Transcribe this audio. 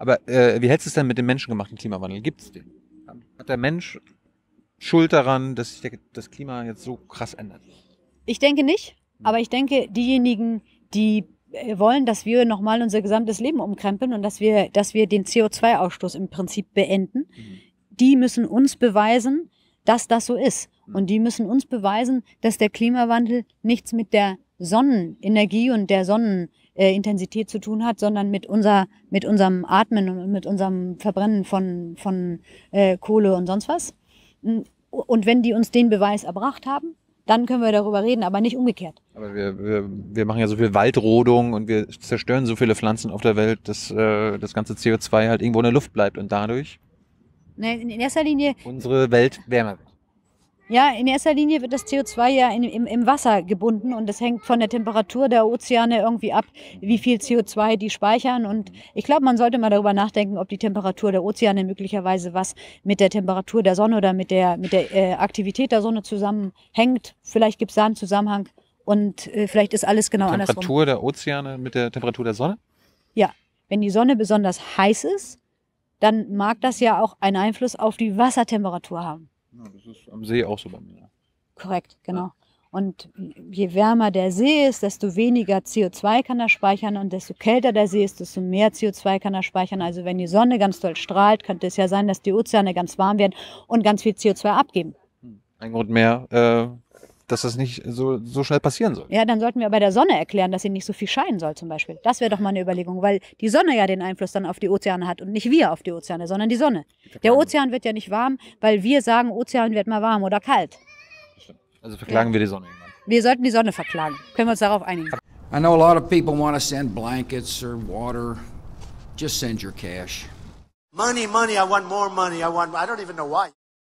Aber äh, wie hättest du es denn mit dem menschengemachten Klimawandel? Gibt es den? Hat der Mensch Schuld daran, dass sich der, das Klima jetzt so krass ändert? Ich denke nicht, aber ich denke, diejenigen, die äh, wollen, dass wir nochmal unser gesamtes Leben umkrempeln und dass wir, dass wir den CO2-Ausstoß im Prinzip beenden, mhm. die müssen uns beweisen, dass das so ist. Mhm. Und die müssen uns beweisen, dass der Klimawandel nichts mit der Sonnenenergie und der Sonnenintensität äh, zu tun hat, sondern mit, unser, mit unserem Atmen und mit unserem Verbrennen von, von äh, Kohle und sonst was. Und wenn die uns den Beweis erbracht haben, dann können wir darüber reden, aber nicht umgekehrt. Aber wir, wir, wir machen ja so viel Waldrodung und wir zerstören so viele Pflanzen auf der Welt, dass äh, das ganze CO2 halt irgendwo in der Luft bleibt und dadurch. Nee, in erster Linie. Unsere Welt wärmer wird. Ja, in erster Linie wird das CO2 ja in, im, im Wasser gebunden und das hängt von der Temperatur der Ozeane irgendwie ab, wie viel CO2 die speichern. Und ich glaube, man sollte mal darüber nachdenken, ob die Temperatur der Ozeane möglicherweise was mit der Temperatur der Sonne oder mit der, mit der äh, Aktivität der Sonne zusammenhängt. Vielleicht gibt es da einen Zusammenhang und äh, vielleicht ist alles genau Temperatur andersrum. Temperatur der Ozeane mit der Temperatur der Sonne? Ja, wenn die Sonne besonders heiß ist, dann mag das ja auch einen Einfluss auf die Wassertemperatur haben. Ja, das ist am See auch so bei mir. Korrekt, genau. Und je wärmer der See ist, desto weniger CO2 kann er speichern und desto kälter der See ist, desto mehr CO2 kann er speichern. Also wenn die Sonne ganz doll strahlt, könnte es ja sein, dass die Ozeane ganz warm werden und ganz viel CO2 abgeben. Hm. Ein Grund mehr, äh, dass das nicht so, so schnell passieren soll. Ja, dann sollten wir bei der Sonne erklären, dass sie nicht so viel scheinen soll zum Beispiel. Das wäre doch mal eine Überlegung, weil die Sonne ja den Einfluss dann auf die Ozeane hat und nicht wir auf die Ozeane, sondern die Sonne. Der Ozean wird ja nicht warm, weil wir sagen, Ozean wird mal warm oder kalt. Also verklagen ja. wir die Sonne irgendwann. Wir sollten die Sonne verklagen. Können wir uns darauf einigen. I know a lot of people want to send blankets or water. Just send your cash. Money, money, I want more money. I want I don't even know why.